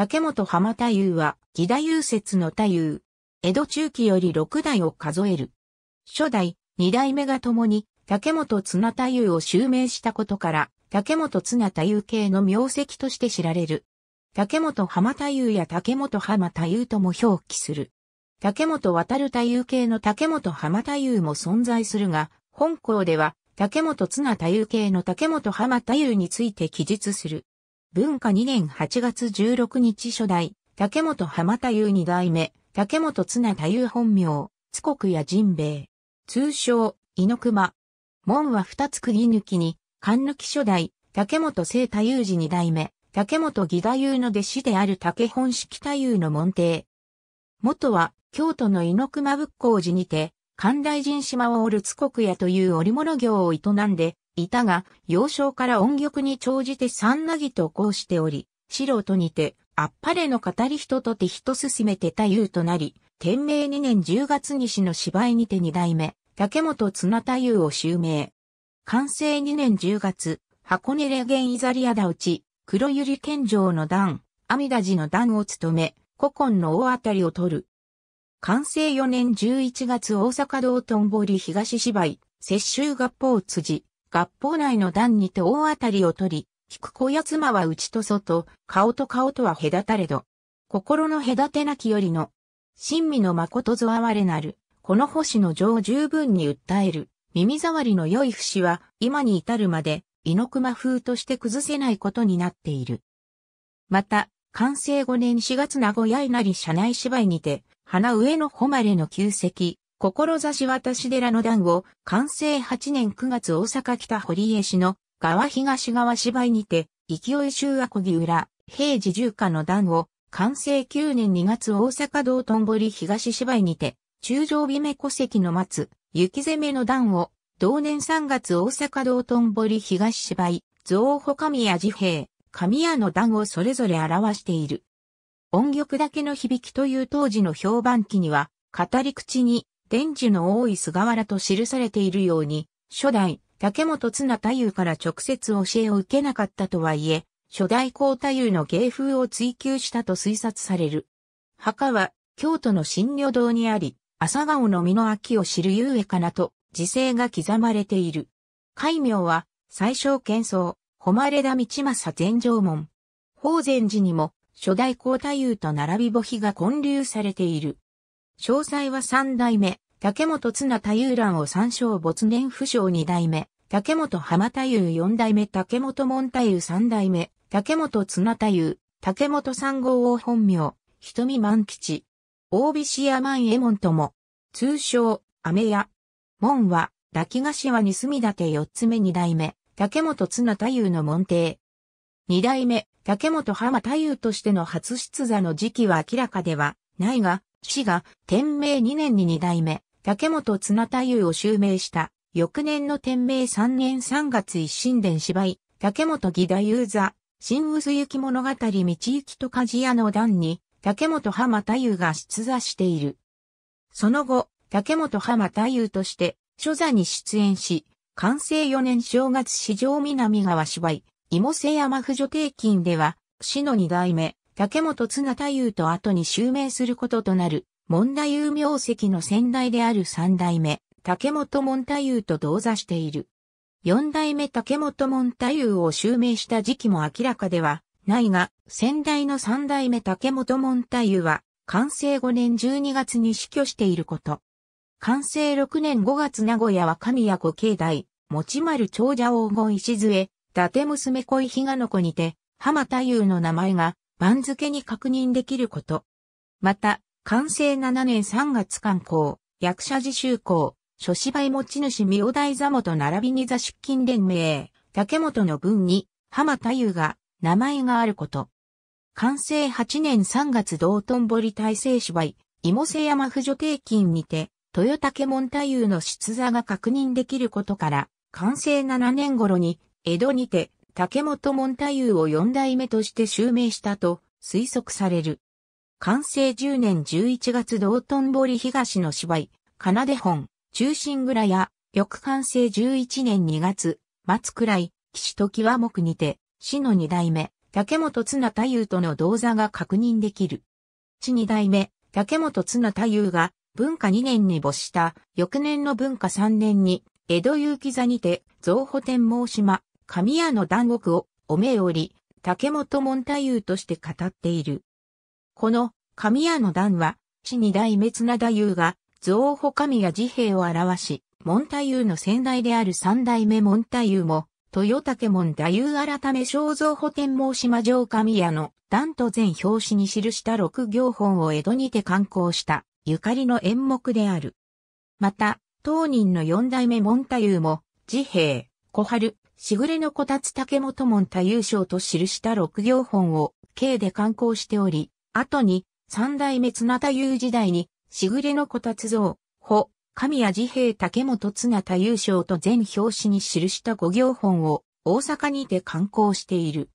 竹本浜太夫は、義太夫説の太夫。江戸中期より六代を数える。初代、二代目が共に、竹本綱太夫を襲名したことから、竹本綱太夫系の名跡として知られる。竹本浜太夫や竹本浜太夫とも表記する。竹本渡る太夫系の竹本浜太夫も存在するが、本校では竹本綱太夫系の竹本浜太夫について記述する。文化2年8月16日初代、竹本浜太夫二代目、竹本綱太夫本名、津国や神兵衛。通称、猪熊。門は二つく抜きに、勘抜き初代、竹本聖太夫寺二代目、竹本義太夫の弟子である竹本式太夫の門弟。元は、京都の猪熊仏光寺にて、関大神島を織る津国屋という織物業を営んで、いたが、幼少から音曲に長じて三なぎとこうしており、素人にて、あっぱれの語り人とて人進めて太夫となり、天明二年十月西の芝居にて二代目、竹本綱太夫を襲名。完成二年十月、箱根レゲンイザリアダウち、黒百合健城の段、阿弥陀寺の段を務め、古今の大当たりを取る。完成四年十一月大阪道頓堀東芝居、雪舟合法辻、学校内の段にて大当たりを取り、聞く小や妻は内と外、顔と顔とは隔たれど。心の隔てなきよりの、親身の誠ぞあわれなる、この星の情を十分に訴える、耳障りの良い節は、今に至るまで、猪熊風として崩せないことになっている。また、完成5年4月名古屋稲荷社内芝居にて、花上の誉れの旧跡、志渡し寺の段を、完成8年9月大阪北堀江市の川東川芝居にて、勢い周阿木裏、平治十家の段を、完成9年2月大阪道頓堀東芝居にて、中条美目戸籍の松、雪攻めの段を、同年3月大阪道頓堀東芝居、造穂神谷自平、神谷の段をそれぞれ表している。音曲だけの響きという当時の評判期には、語り口に、伝授の多い菅原と記されているように、初代、竹本綱太夫から直接教えを受けなかったとはいえ、初代皇太夫の芸風を追求したと推察される。墓は、京都の新女堂にあり、朝顔の実の秋を知るゆえかなと、時勢が刻まれている。戒名は、最小剣僧、誉れ田道正全城門。法善寺にも、初代皇太夫と並び墓碑が建立されている。詳細は三代目、竹本綱太夫欄を参照没年不詳二代目、竹本浜太夫四代目竹本門太夫三代目、竹本綱太夫、竹本三号を本名、瞳万吉。大菱屋万右衛門とも、通称、飴屋。門は、抱き頭にみ立て四つ目二代目、竹本綱太夫の門弟。二代目、竹本浜太夫としての初出座の時期は明らかではないが、氏が天明2年に2代目、竹本綱太夫を襲名した、翌年の天明3年3月一心伝芝居、竹本義太夫座、新薄雪物語道行きと鍛冶屋の段に、竹本浜太夫が出座している。その後、竹本浜太夫として、初座に出演し、完成4年正月市場南川芝居、芋瀬山婦女定金では、市の二代目、竹本綱太夫と後に襲名することとなる、門太夫名跡の先代である三代目、竹本門太夫と同座している。四代目竹本門太夫を襲名した時期も明らかではないが、先代の三代目竹本門太夫は、完成5年12月に死去していること。完成6年5月名古屋は神谷五境内、持丸長者黄金石杖、伊達娘恋日がの子にて、浜太夫の名前が番付に確認できること。また、完成7年3月刊行、役者自習校、諸芝居持ち主明大座元並びに座出勤連盟、竹本の文に、浜太夫が、名前があること。完成8年3月道頓堀大成芝居、芋瀬山婦女定金にて、豊竹門太夫の出座が確認できることから、完成7年頃に、江戸にて、竹本門太夫を四代目として襲名したと推測される。完成10年11月道頓堀東の芝居、奏で本、中心蔵や、翌完成11年2月、末くらい、岸時は木にて、市の二代目、竹本綱太夫との動座が確認できる。死二代目、竹本綱太夫が、文化2年に没した、翌年の文化3年に、江戸結城座にて、造保天網島、神谷の団獄を、おめ折り、竹本門太夫として語っている。この、神谷の段は、死に大滅な太夫が、造保神谷治兵を表し、門太夫の先代である三代目門太夫も、豊竹門太夫改め肖像保天申島城神谷の段と全表紙に記した六行本を江戸にて刊行した、ゆかりの演目である。また、当人の四代目門太夫も、治兵、小春、しぐれのこたつ竹本門太優勝と記した六行本を、K で刊行しており、後に、三代目綱太優時代に、しぐれのこたつ像、ほ、神谷治兵竹本綱太優勝と全表紙に記した五行本を、大阪にて刊行している。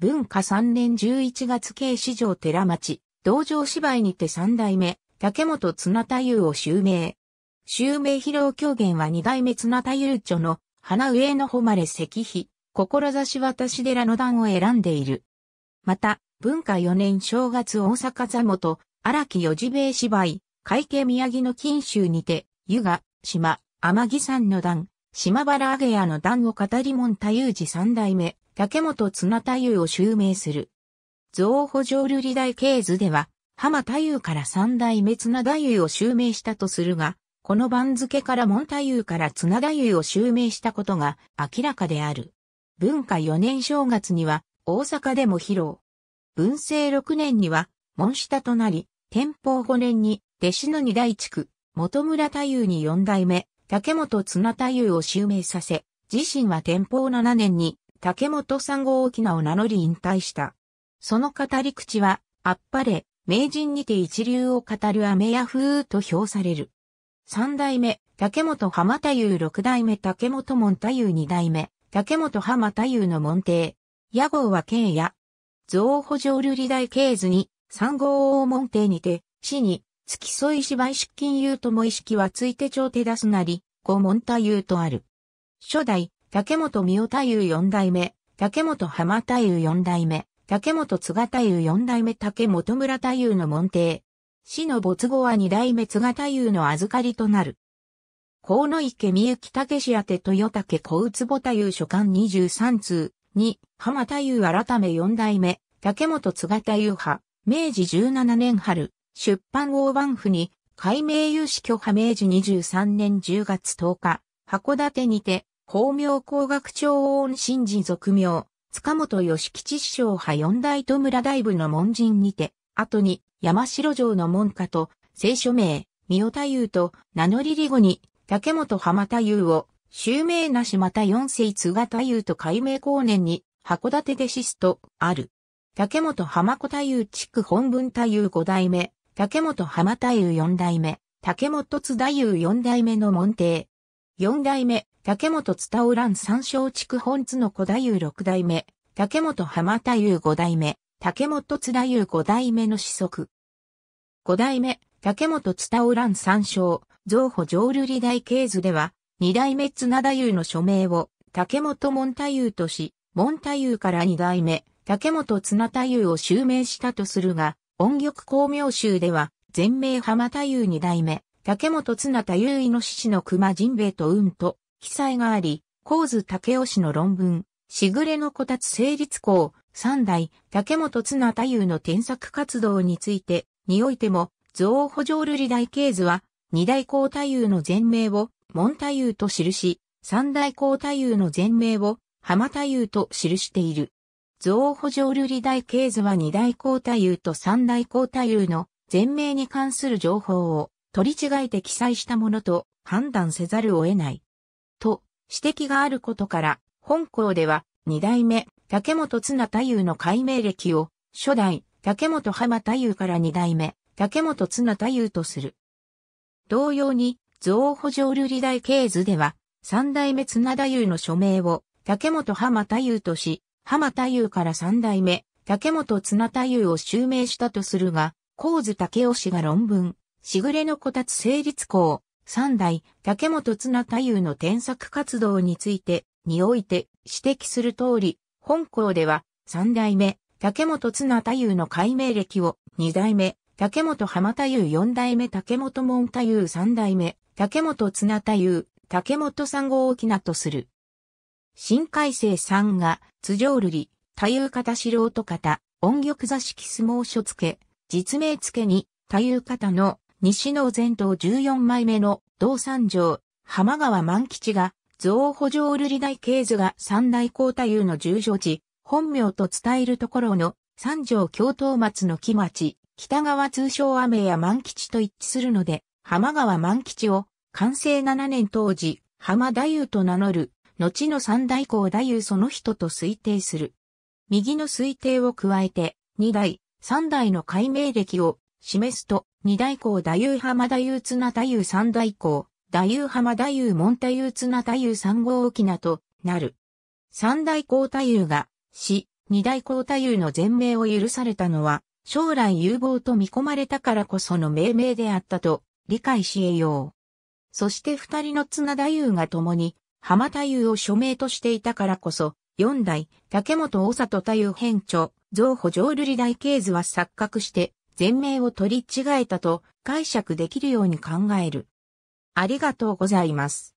文化三年十一月京市場寺町、道場芝居にて三代目、竹本綱太優を襲名。襲名披露狂言は二代目綱太優著の花上の誉れ石碑、志私寺の段を選んでいる。また、文化4年正月大阪座元、荒木四次兵芝居、会計宮城の近州にて、湯河、島、天城山の段、島原揚げ屋の段を語り門太夫寺三代目、竹本綱太夫を襲名する。造補上瑠璃大系図では、浜太夫から三代目綱太夫を襲名したとするが、この番付から門太夫から綱太夫を襲名したことが明らかである。文化4年正月には大阪でも披露。文政6年には門下となり、天保5年に弟子の二大地区、本村太夫に四代目、竹本綱太夫を襲名させ、自身は天保7年に竹本三号沖縄を名乗り引退した。その語り口は、あっぱれ、名人にて一流を語るアメヤ風と評される。三代目、竹本浜太夫六代目竹本門太夫二代目、竹本浜太夫の門弟。屋号は慶也。造補上瑠璃大慶図に、三号王門弟にて、死に、付き添い芝居出勤優とも意識はついて町手出すなり、五門太夫とある。初代、竹本三代太夫四代目、竹本浜太夫四代目、竹本津賀太夫四代目竹本村太夫の門弟。死の没後は二代目津太優の預かりとなる。河野池三幸武た宛て豊竹小宇坪太夫書簡23通、二、浜太夫改め四代目、竹本津太優派、明治17年春、出版大番府に、改名有志許派明治23年10月10日、函館にて、法名工学長恩新人俗名、塚本義吉師匠派四大と村大部の門人にて、後に、山城城の門下と、聖書名、三尾太夫と名乗りり後に、竹本浜太夫を、襲名なしまた四世津賀太夫と改名後年に、函館でシスと、ある。竹本浜子太夫地区本文太夫五代目、竹本浜太夫四代目、竹本津太夫四代目の門弟。四代目、竹本津田おらん三省地区本津の子太夫六代目、竹本浜太夫五代目、竹本津田夫五代目の子息。五代目、竹本津太夫蘭三照、造保浄瑠璃大系図では、二代目綱田夫の署名を、竹本門太夫とし、門太夫から二代目、竹本綱太夫を襲名したとするが、音曲公明集では、全名浜太夫二代目、竹本綱太夫イノシシの熊人兵衛と運と、記載があり、神津武雄氏の論文、しぐれのこたつ成立校、三代、竹本綱太夫の添削活動について、においても、増補助瑠璃大系図は、二代皇太夫の前名を、門太夫と記し、三代皇太夫の前名を、浜太夫と記している。増補助瑠璃大系図は二代皇太夫と三代皇太夫の前名に関する情報を取り違えて記載したものと判断せざるを得ない。と、指摘があることから、本校では、二代目、竹本綱太夫の改名歴を、初代、竹本浜太夫から二代目、竹本綱太夫とする。同様に、増補助瑠璃大系図では、三代目綱太夫の署名を、竹本浜太夫とし、浜太夫から三代目、竹本綱太夫を襲名したとするが、神津竹雄氏が論文、しぐれのこたつ成立校、三代、竹本綱太夫の添削活動について、において指摘する通り、本校では三代目竹本綱太夫の改名歴を二代目竹本浜太夫四代目竹本門太夫三代目竹本綱太夫竹本三号沖名とする。新改正三が、津上瑠璃、太夫方素人方、音玉座敷相撲所付け、実名付けに、太夫方の西の前頭14枚目の道三条、浜川万吉が造補上瑠璃大系図が三大高太夫の十所寺、本名と伝えるところの三条京東松の木町、北側通称雨や万吉と一致するので、浜川万吉を、完成7年当時、浜太夫と名乗る、後の三大皇太夫その人と推定する。右の推定を加えて、二代、三代の解明歴を示すと、二代皇太夫浜太夫綱太夫三代皇、太夫浜太夫門太夫綱太夫三号沖名となる。三大皇太夫が死、二大皇太夫の全名を許されたのは、将来有望と見込まれたからこその命名であったと理解し得よう。そして二人の綱太夫が共に、浜太夫を署名としていたからこそ、四代、竹本大里太夫編著、増補浄瑠璃大系図は錯覚して、全名を取り違えたと解釈できるように考える。ありがとうございます。